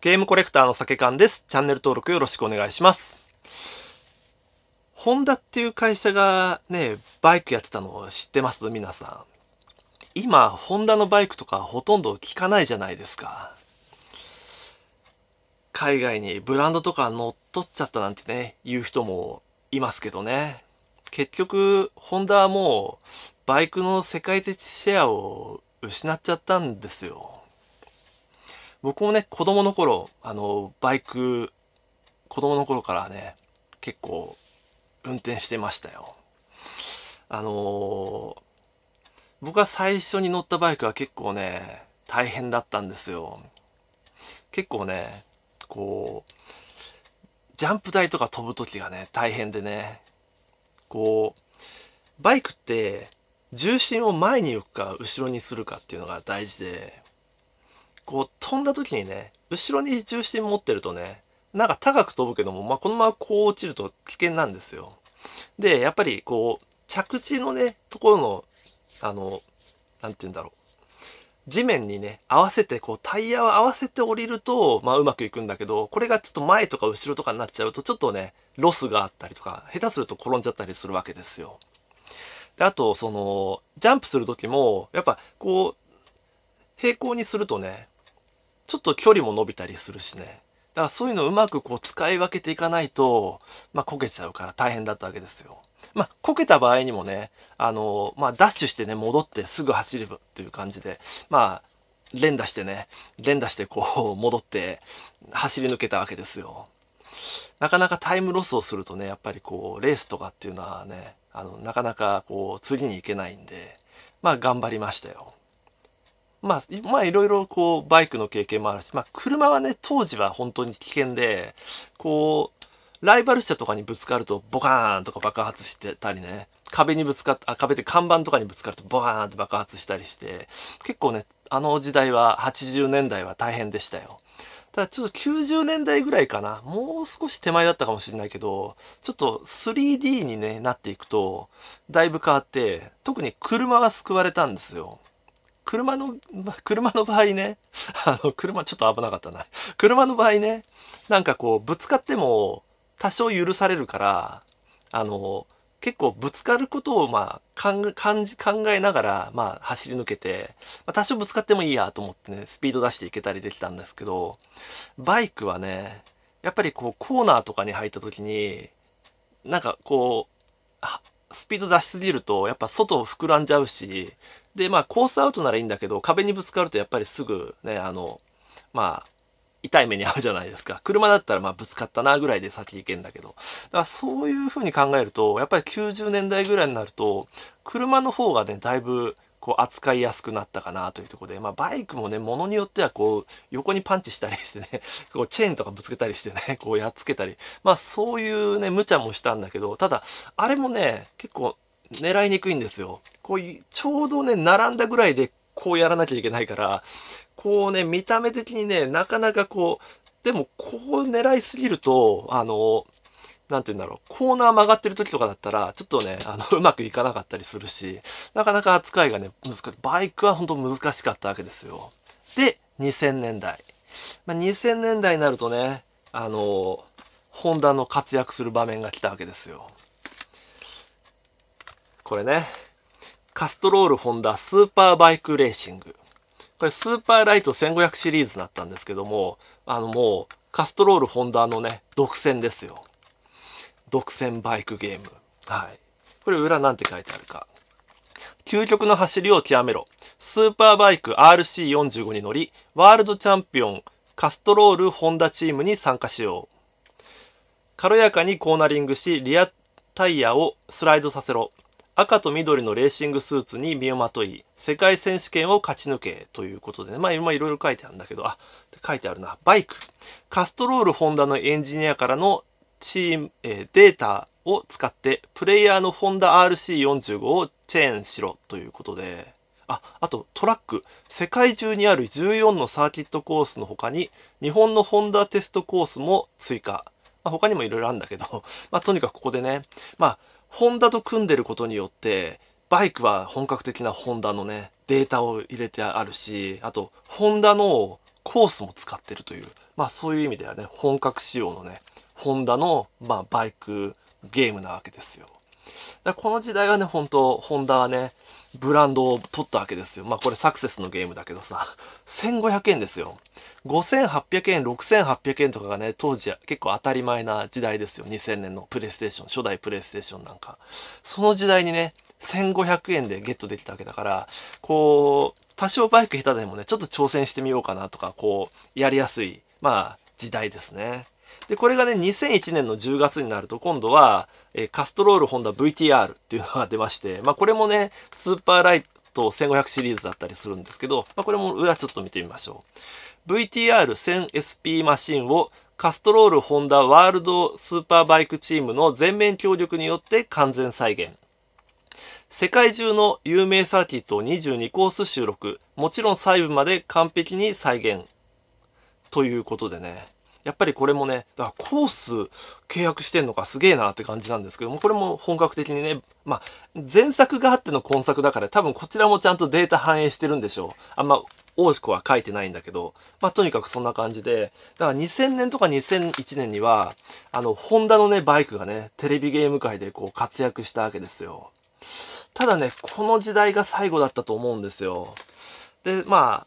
ゲームコレクターの酒缶です。チャンネル登録よろしくお願いします。ホンダっていう会社がね、バイクやってたのを知ってます皆さん。今、ホンダのバイクとかほとんど聞かないじゃないですか。海外にブランドとか乗っ取っちゃったなんてね、言う人もいますけどね。結局、ホンダはもう、バイクの世界的シェアを失っちゃったんですよ。僕もね、子供の頃、あの、バイク、子供の頃からね、結構、運転してましたよ。あのー、僕は最初に乗ったバイクは結構ね、大変だったんですよ。結構ね、こう、ジャンプ台とか飛ぶ時がね、大変でね、こう、バイクって、重心を前に置くか後ろにするかっていうのが大事で、こう飛んだ時にね、後ろに重心持ってるとね、なんか高く飛ぶけども、まあ、このままこう落ちると危険なんですよ。で、やっぱりこう、着地のね、ところの、あの、なんて言うんだろう。地面にね、合わせて、こう、タイヤを合わせて降りると、まあ、うまくいくんだけど、これがちょっと前とか後ろとかになっちゃうと、ちょっとね、ロスがあったりとか、下手すると転んじゃったりするわけですよ。で、あと、その、ジャンプする時も、やっぱ、こう、平行にするとね、ちょっと距離も伸びたりするしね。だからそういうのをうまくこう使い分けていかないと、まあ、こけちゃうから大変だったわけですよ。まあ、こけた場合にもね、あの、まあ、ダッシュしてね、戻ってすぐ走れるっていう感じで、まあ、連打してね、連打してこう、戻って走り抜けたわけですよ。なかなかタイムロスをするとね、やっぱりこう、レースとかっていうのはね、あの、なかなかこう、次に行けないんで、まあ、頑張りましたよ。まあ、まあ、いろいろこう、バイクの経験もあるし、まあ、車はね、当時は本当に危険で、こう、ライバル車とかにぶつかると、ボカーンとか爆発してたりね、壁にぶつかっあ、壁って看板とかにぶつかると、ボカーンって爆発したりして、結構ね、あの時代は、80年代は大変でしたよ。ただちょっと90年代ぐらいかな。もう少し手前だったかもしれないけど、ちょっと 3D に、ね、なっていくと、だいぶ変わって、特に車が救われたんですよ。車の、車の場合ね、あの、車ちょっと危なかったな。車の場合ね、なんかこう、ぶつかっても多少許されるから、あの、結構ぶつかることを、まあ、考えながら、まあ、走り抜けて、まあ、多少ぶつかってもいいやと思ってね、スピード出していけたりできたんですけど、バイクはね、やっぱりこう、コーナーとかに入った時に、なんかこう、スピード出しすぎると、やっぱ外膨らんじゃうし、で、まあ、コースアウトならいいんだけど、壁にぶつかるとやっぱりすぐね、あの、まあ、痛い目に遭うじゃないですか。車だったらまあぶつかったなぐらいで先行けんだけど。だからそういう風に考えると、やっぱり90年代ぐらいになると、車の方がね、だいぶこう扱いやすくなったかなというところで、まあ、バイクもね、ものによってはこう横にパンチしたりしてね、こうチェーンとかぶつけたりしてね、こうやっつけたり、まあそういうね、無茶もしたんだけど、ただ、あれもね、結構狙いにくいんですよ。こういう、ちょうどね、並んだぐらいでこうやらなきゃいけないから、こうね、見た目的にね、なかなかこう、でもこう狙いすぎると、あの、なんて言うんだろう、コーナー曲がってる時とかだったら、ちょっとね、あの、うまくいかなかったりするし、なかなか扱いがね、難しい。バイクは本当難しかったわけですよ。で、2000年代。まあ、2000年代になるとね、あの、ホンダの活躍する場面が来たわけですよ。これね。カストロールホンダスーパーバイクレーシング。これスーパーライト1500シリーズだったんですけども、あのもうカストロールホンダのね、独占ですよ。独占バイクゲーム。はい。これ裏なんて書いてあるか。究極の走りを極めろ。スーパーバイク RC45 に乗り、ワールドチャンピオンカストロールホンダチームに参加しよう。軽やかにコーナリングし、リアタイヤをスライドさせろ。赤と緑のレーシングスーツに身をまとい世界選手権を勝ち抜けということでねまあ今いろいろ書いてあるんだけどあ書いてあるなバイクカストロールホンダのエンジニアからのチーム、えー、データを使ってプレイヤーのホンダ RC45 をチェーンしろということでああとトラック世界中にある14のサーキットコースの他に日本のホンダテストコースも追加、まあ、他にもいろいろあるんだけど、まあ、とにかくここでねまあホンダと組んでることによってバイクは本格的なホンダのねデータを入れてあるしあとホンダのコースも使ってるというまあそういう意味ではね本格仕様のねホンダの、まあ、バイクゲームなわけですよ。だこの時代はね、本当ホンダはね、ブランドを取ったわけですよ。まあこれサクセスのゲームだけどさ、1500円ですよ。5800円、6800円とかがね、当時結構当たり前な時代ですよ。2000年のプレイステーション、初代プレイステーションなんか。その時代にね、1500円でゲットできたわけだから、こう、多少バイク下手でもね、ちょっと挑戦してみようかなとか、こう、やりやすい、まあ、時代ですね。で、これがね、2001年の10月になると、今度は、えカストロールホンダ VTR っていうのが出まして、まあ、これもね、スーパーライト1500シリーズだったりするんですけど、まあ、これも裏ちょっと見てみましょう。VTR1000SP マシンをカストロールホンダワールドスーパーバイクチームの全面協力によって完全再現。世界中の有名サーキットを22コース収録。もちろん細部まで完璧に再現。ということでね。やっぱりこれもね、だからコース契約してんのかすげえなって感じなんですけども、これも本格的にね、まあ、前作があっての今作だから多分こちらもちゃんとデータ反映してるんでしょう。あんま大しくは書いてないんだけど、まあ、とにかくそんな感じで、だから2000年とか2001年には、あの、ホンダのね、バイクがね、テレビゲーム界でこう活躍したわけですよ。ただね、この時代が最後だったと思うんですよ。で、まあ、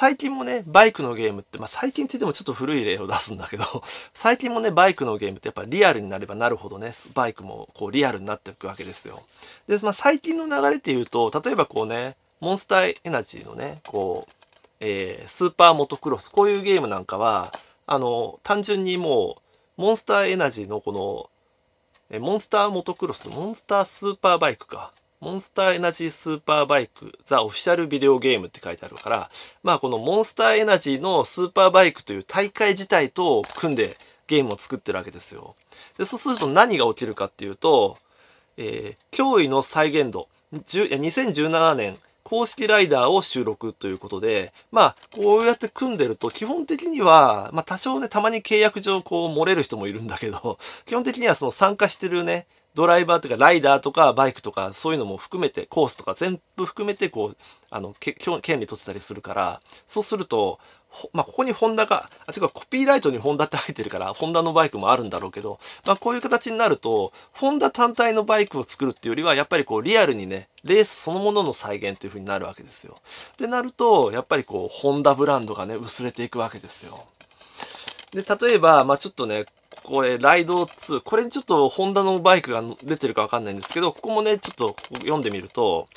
最近もね、バイクのゲームって、まあ最近って言ってもちょっと古い例を出すんだけど、最近もね、バイクのゲームってやっぱリアルになればなるほどね、バイクもこうリアルになっていくわけですよ。で、まあ最近の流れっていうと、例えばこうね、モンスターエナジーのね、こう、えー、スーパーモトクロス、こういうゲームなんかは、あの、単純にもう、モンスターエナジーのこの、えモンスターモトクロス、モンスタースーパーバイクか。モンスターエナジースーパーバイク、ザ・オフィシャルビデオゲームって書いてあるから、まあこのモンスターエナジーのスーパーバイクという大会自体と組んでゲームを作ってるわけですよ。で、そうすると何が起きるかっていうと、えー、脅威の再現度、2017年公式ライダーを収録ということで、まあ、こうやって組んでると、基本的には、まあ、多少ね、たまに契約上、こう、漏れる人もいるんだけど、基本的にはその参加してるね、ドライバーとかライダーとかバイクとかそういうのも含めてコースとか全部含めてこうあの権利取ってたりするからそうするとまあ、ここにホンダが、あ、てかコピーライトにホンダって入ってるから、ホンダのバイクもあるんだろうけど、まあ、こういう形になると、ホンダ単体のバイクを作るっていうよりは、やっぱりこう、リアルにね、レースそのものの再現っていうふうになるわけですよ。ってなると、やっぱりこう、ホンダブランドがね、薄れていくわけですよ。で、例えば、まあ、ちょっとね、これ、ライド2。これちょっとホンダのバイクが出てるかわかんないんですけど、ここもね、ちょっと読んでみると、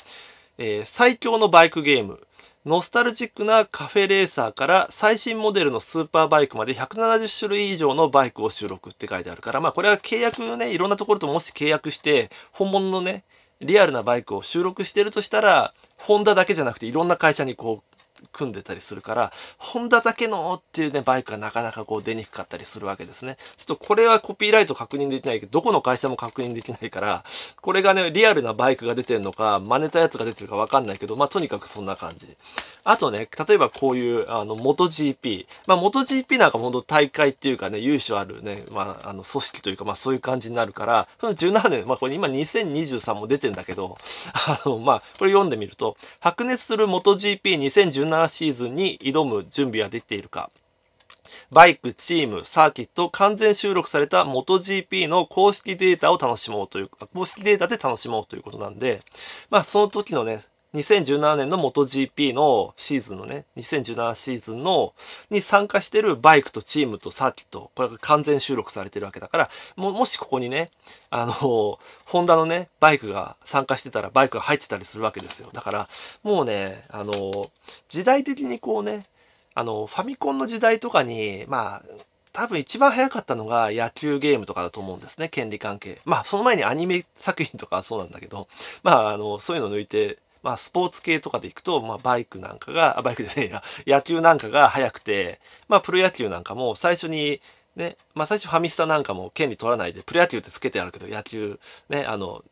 えー、最強のバイクゲーム。ノスタルジックなカフェレーサーから最新モデルのスーパーバイクまで170種類以上のバイクを収録って書いてあるから、まあこれは契約ね、いろんなところともし契約して、本物のね、リアルなバイクを収録してるとしたら、ホンダだけじゃなくていろんな会社にこう組んでたりするから、ホンダだけのっていうね、バイクがなかなかこう出にくかったりするわけですね。ちょっとこれはコピーライト確認できないけど、どこの会社も確認できないから、これがね、リアルなバイクが出てるのか、真似たやつが出てるかわかんないけど、まあとにかくそんな感じ。あとね、例えばこういう、あの、MotoGP。まあ MotoGP なんかもほんと大会っていうかね、優勝あるね、まあ、あの、組織というか、まあそういう感じになるから、その17年、まあこれ今2023も出てんだけど、あの、まあこれ読んでみると、白熱する MotoGP2017 7シーズンに挑む準備はできているかバイク、チーム、サーキット、完全収録された MotoGP の公式データを楽しもうという、公式データで楽しもうということなんで、まあその時のね、2017年の MotoGP のシーズンのね、2017シーズンの、に参加してるバイクとチームとサーキット、これが完全収録されてるわけだから、も、もしここにね、あの、ホンダのね、バイクが参加してたら、バイクが入ってたりするわけですよ。だから、もうね、あの、時代的にこうね、あの、ファミコンの時代とかに、まあ、多分一番早かったのが野球ゲームとかだと思うんですね、権利関係。まあ、その前にアニメ作品とかそうなんだけど、まあ、あの、そういうの抜いて、まあ、スポーツ系とかで行くと、まあ、バイクなんかが、あバイクでね 野球なんかが速くて、まあ、プロ野球なんかも最初に、ね、まあ、最初ファミスタなんかも権利取らないで、プロ野球ってつけてあるけど、野球、ね、あの、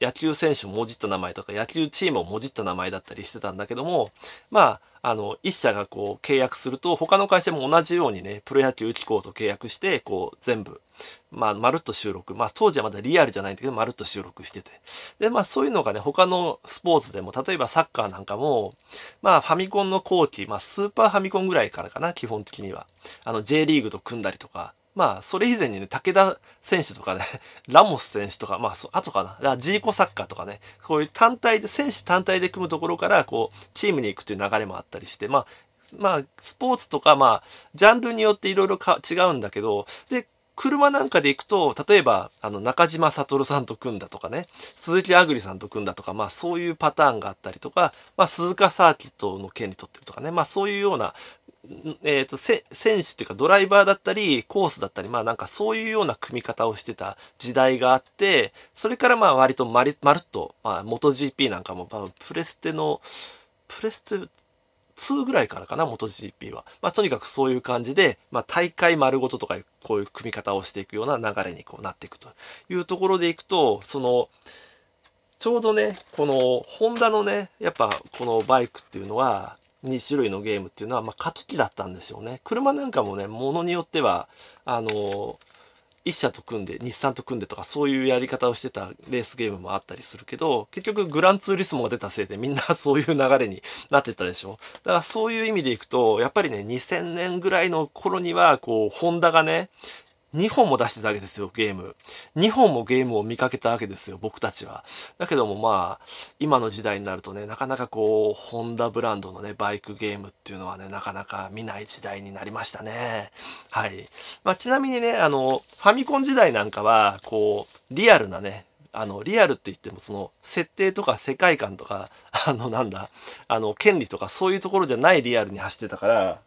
野球選手をもじった名前とか野球チームをもじった名前だったりしてたんだけどもまああの1社がこう契約すると他の会社も同じようにねプロ野球機構と契約してこう全部、まあ、まるっと収録、まあ、当時はまだリアルじゃないんだけどまるっと収録しててでまあそういうのがね他のスポーツでも例えばサッカーなんかもまあファミコンの後期、まあ、スーパーファミコンぐらいからかな基本的にはあの J リーグと組んだりとかまあ、それ以前にね、武田選手とかね、ラモス選手とか、まあ、あとかな、だからジーコサッカーとかね、そういう単体で、選手単体で組むところから、こう、チームに行くという流れもあったりして、まあ、まあ、スポーツとか、まあ、ジャンルによっていろいろ違うんだけど、で、車なんかで行くと、例えば、あの、中島悟さんと組んだとかね、鈴木あぐりさんと組んだとか、まあそういうパターンがあったりとか、まあ鈴鹿サーキットの権利取ってるとかね、まあそういうようなえっ、ー、と、選手っていうかドライバーだったり、コースだったり、まあなんかそういうような組み方をしてた時代があって、それからまあ割とまりまるっと、まあ、元 GP なんかも、まあ、プレステの、プレステ2ぐらいからかな、元 GP は。まあとにかくそういう感じで、まあ大会丸ごととかこういう組み方をしていくような流れにこうなっていくというところでいくと、その、ちょうどね、このホンダのね、やっぱこのバイクっていうのは、2種類のゲームっていうのは、まあ、過渡期だったんですよね。車なんかもね、ものによっては、あの、1社と組んで、日産と組んでとか、そういうやり方をしてたレースゲームもあったりするけど、結局グランツーリスモが出たせいでみんな そういう流れになってたでしょ。だからそういう意味でいくと、やっぱりね、2000年ぐらいの頃には、こう、ホンダがね、2本も出してたわけですよ、ゲーム。2本もゲームを見かけたわけですよ、僕たちは。だけどもまあ、今の時代になるとね、なかなかこう、ホンダブランドのね、バイクゲームっていうのはね、なかなか見ない時代になりましたね。はい。まあ、ちなみにね、あの、ファミコン時代なんかは、こう、リアルなね、あのリアルって言ってもその設定とか世界観とかあのなんだあの権利とかそういうところじゃないリアルに走ってたから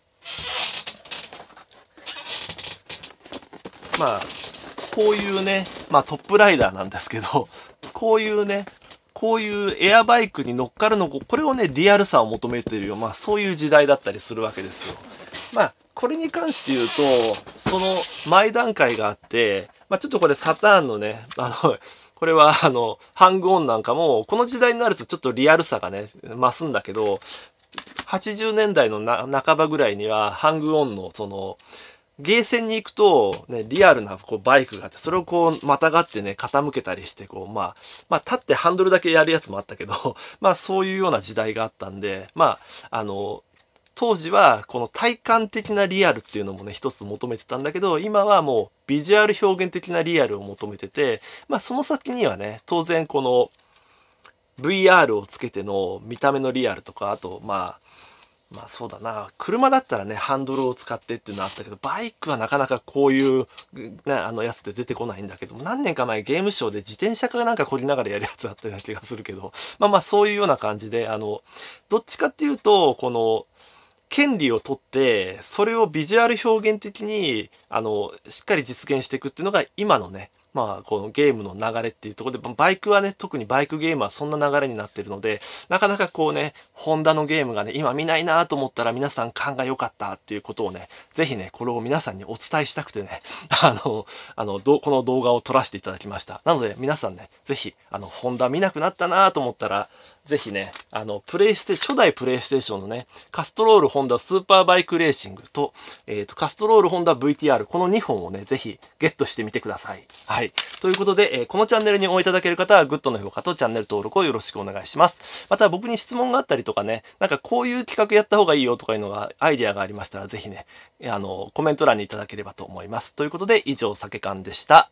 まあ、こういうね、まあトップライダーなんですけど、こういうね、こういうエアバイクに乗っかるの、これをね、リアルさを求めているよ。まあそういう時代だったりするわけですよ。まあ、これに関して言うと、その前段階があって、まあちょっとこれサターンのね、あの、これはあの、ハングオンなんかも、この時代になるとちょっとリアルさがね、増すんだけど、80年代の半ばぐらいには、ハングオンのその、ゲーセンに行くと、ね、リアルなこうバイクがあって、それをこう、またがってね、傾けたりして、こう、まあ、まあ、立ってハンドルだけやるやつもあったけど、まあ、そういうような時代があったんで、まあ、あの、当時はこの体感的なリアルっていうのもね一つ求めてたんだけど今はもうビジュアル表現的なリアルを求めててまあその先にはね当然この VR をつけての見た目のリアルとかあとまあまあそうだな。車だったらね、ハンドルを使ってっていうのはあったけど、バイクはなかなかこういう、ね、あのやつって出てこないんだけども、何年か前ゲームショーで自転車かなんかこりながらやるやつあったような気がするけど、まあまあそういうような感じで、あの、どっちかっていうと、この、権利を取って、それをビジュアル表現的に、あの、しっかり実現していくっていうのが今のね、まあ、このゲームの流れっていうところで、バイクはね、特にバイクゲームはそんな流れになってるので、なかなかこうね、ホンダのゲームがね、今見ないなと思ったら皆さん勘が良かったっていうことをね、ぜひね、これを皆さんにお伝えしたくてね、あの、あの、この動画を撮らせていただきました。なので皆さんね、ぜひ、あの、ホンダ見なくなったなと思ったら、ぜひね、あの、プレイステ、初代プレイステーションのね、カストロールホンダスーパーバイクレーシングと、えっ、ー、と、カストロールホンダ VTR、この2本をね、ぜひゲットしてみてください。はい。ということで、えー、このチャンネルに応援いただける方は、グッドの評価とチャンネル登録をよろしくお願いします。また、僕に質問があったりとかね、なんかこういう企画やった方がいいよとかいうのが、アイデアがありましたら、ぜひね、あの、コメント欄にいただければと思います。ということで、以上、酒缶でした。